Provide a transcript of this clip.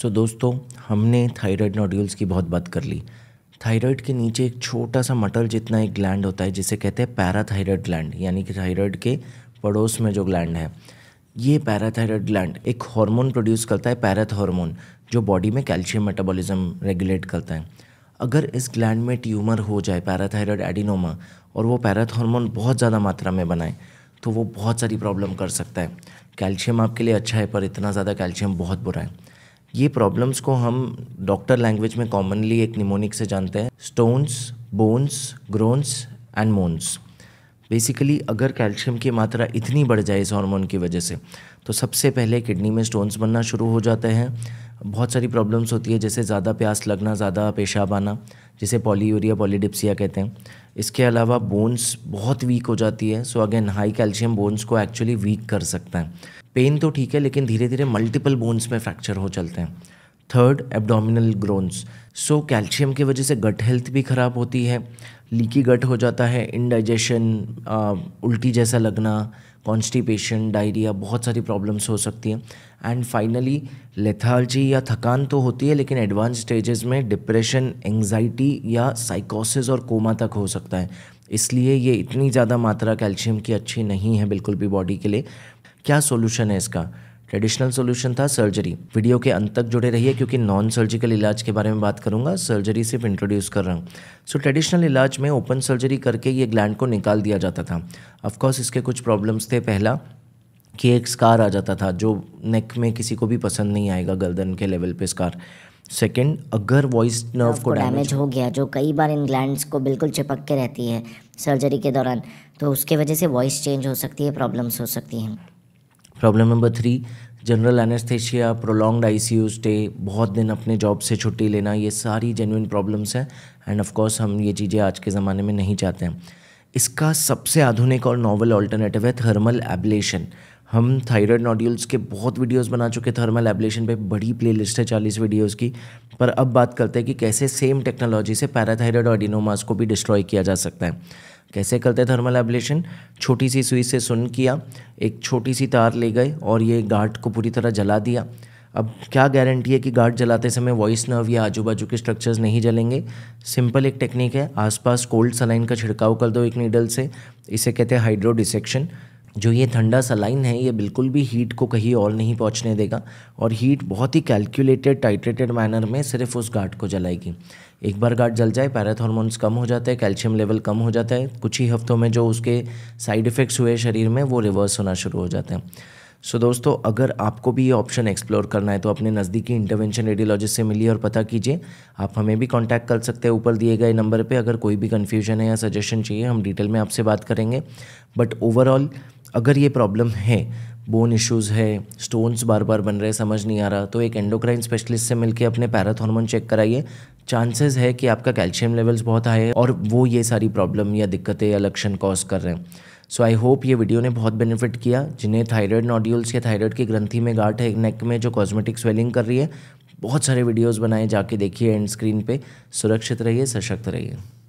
सो so, दोस्तों हमने thyroid nodules की बहुत बात कर ली थायराइड के नीचे एक छोटा सा मटल जितना एक ग्लैंड होता है जिसे कहते हैं पैराथायराइड ग्लैंड यानी कि थायराइड के पड़ोस में जो ग्लैंड है ये पैराथायराइड ग्लैंड एक हार्मोन प्रोड्यूस करता है पैराथ हार्मोन जो बॉडी में कैल्शियम मेटाबॉलिज्म रेगुलेट करता है अगर इस ग्लैंड में ट्यूमर हो जाए पैराथायराइड एडिनोमा और वो पैराथ हार्मोन बहुत ज़्यादा मात्रा में बनाए तो वो बहुत सारी प्रॉब्लम कर सकता है कैल्शियम आपके लिए अच्छा है पर इतना ज़्यादा कैल्शियम बहुत बुरा है ये प्रॉब्लम्स को हम डॉक्टर लैंग्वेज में कॉमनली एक निमोनिक से जानते हैं stones bones groans and moans basically अगर कैल्शियम की मात्रा इतनी बढ़ जाए इस हार्मोन की वजह से तो सबसे पहले किडनी में स्टोन्स बनना शुरू हो जाते हैं बहुत सारी प्रॉब्लम्स होती है जैसे ज़्यादा प्यास लगना ज़्यादा पेशाब आना जिसे पॉलीयूरिया पॉलीडिप्सिया कहते हैं इसके अलावा बोन्स बहुत वीक हो जाती है so again high calcium bones को एक्चुअली वीक कर सकता है पेन तो ठीक है लेकिन धीरे धीरे मल्टीपल बोन्स में फ्रैक्चर हो चलते हैं third abdominal groans so calcium की वजह से गट हेल्थ भी ख़राब होती है लीकी गट हो जाता है इनडाइजेशन uh, उल्टी जैसा लगना कॉन्स्टिपेशन डायरिया बहुत सारी प्रॉब्लम्स हो सकती हैं एंड फाइनली लेथार्जी या थकान तो होती है लेकिन एडवांस स्टेजेस में डिप्रेशन एंगजाइटी या साइकोसिस और कोमा तक हो सकता है इसलिए ये इतनी ज़्यादा मात्रा कैल्शियम की अच्छी नहीं है बिल्कुल भी बॉडी के लिए क्या सोल्यूशन है इसका ट्रेडिशनल सोल्यूशन था सर्जरी वीडियो के अंत तक जुड़े रहिए क्योंकि नॉन सर्जिकल इलाज के बारे में बात करूंगा सर्जरी सिर्फ इंट्रोड्यूस कर रहा हूँ सो ट्रेडिशनल इलाज में ओपन सर्जरी करके ये ग्लैंड को निकाल दिया जाता था ऑफकोर्स इसके कुछ प्रॉब्लम्स थे पहला कि एक स्कार आ जाता था जो नेक में किसी को भी पसंद नहीं आएगा गर्दन के लेवल पे स्कार सेकेंड अगर वॉइस नर्व को डैमेज हो गया जो कई बार इन ग्लैंड्स को बिल्कुल चिपक के रहती है सर्जरी के दौरान तो उसके वजह से वॉइस चेंज हो सकती है प्रॉब्लम्स हो सकती हैं problem number three general anaesthesia prolonged ICU stay बहुत दिन अपने जॉब से छुट्टी लेना ये सारी जेन्यून प्रॉब्लम्स हैं एंड ऑफ कोर्स हम ये चीज़ें आज के ज़माने में नहीं चाहते हैं इसका सबसे आधुनिक और नॉवल ऑल्टरनेटिव है थर्मल एबलेशन हम थायराइड नॉड्यूल्स के बहुत वीडियोस बना चुके थर्मल एबलेशन पे बड़ी प्लेलिस्ट है चालीस वीडियोस की पर अब बात करते हैं कि कैसे सेम टेक्नोलॉजी से पैराथायरॉयड और को भी डिस्ट्रॉय किया जा सकता है कैसे करते हैं थर्मल एबलेशन छोटी सी सुई से सुन किया एक छोटी सी तार ले गए और ये गार्ड को पूरी तरह जला दिया अब क्या गारंटी है कि गार्ड जलाते समय वॉइस नर्व या आजू बाजू के स्ट्रक्चर्स नहीं जलेंगे सिंपल एक टेक्निक है आसपास कोल्ड सलाइन का छिड़काव कर दो एक नीडल से इसे कहते हैं हाइड्रो डिसेक्शन जो ये ठंडा सलाइन है ये बिल्कुल भी हीट को कहीं और नहीं पहुंचने देगा और हीट बहुत ही कैलकुलेटेड टाइट्रेटेड मैनर में सिर्फ उस गाट को जलाएगी एक बार गार्ड जल जाए पैराथॉर्मोन्स कम हो जाते हैं कैल्शियम लेवल कम हो जाता है कुछ ही हफ्तों में जो उसके साइड इफ़ेक्ट्स हुए शरीर में वो रिवर्स होना शुरू हो जाते हैं सो so, दोस्तों अगर आपको भी ये ऑप्शन एक्सप्लोर करना है तो अपने नज़दीकी इंटरवेंशन रेडियोलॉजिस्ट से मिलिए और पता कीजिए आप हमें भी कांटेक्ट कर सकते हैं ऊपर दिए गए नंबर पे अगर कोई भी कन्फ्यूजन है या सजेशन चाहिए हम डिटेल में आपसे बात करेंगे बट ओवरऑल अगर ये प्रॉब्लम है बोन इश्यूज़ है स्टोन्स बार बार बन रहे समझ नहीं आ रहा तो एक एंडोक्राइन स्पेशलिस्ट से मिलकर अपने पैराथॉर्मोन चेक कराइए चांसेस है कि आपका कैल्शियम लेवल्स बहुत हाई है और वो ये सारी प्रॉब्लम या दिक्कतें या लक्षण कॉज कर रहे हैं सो आई होप ये वीडियो ने बहुत बेनिफिट किया जिन्हें थायराइड नॉड्यूल्स या थायराइड की ग्रंथि में गाठ है नेक में जो कॉस्मेटिक स्वेलिंग कर रही है बहुत सारे वीडियोज़ बनाए जाके देखिए एंड स्क्रीन पर सुरक्षित रहिए सशक्त रहिए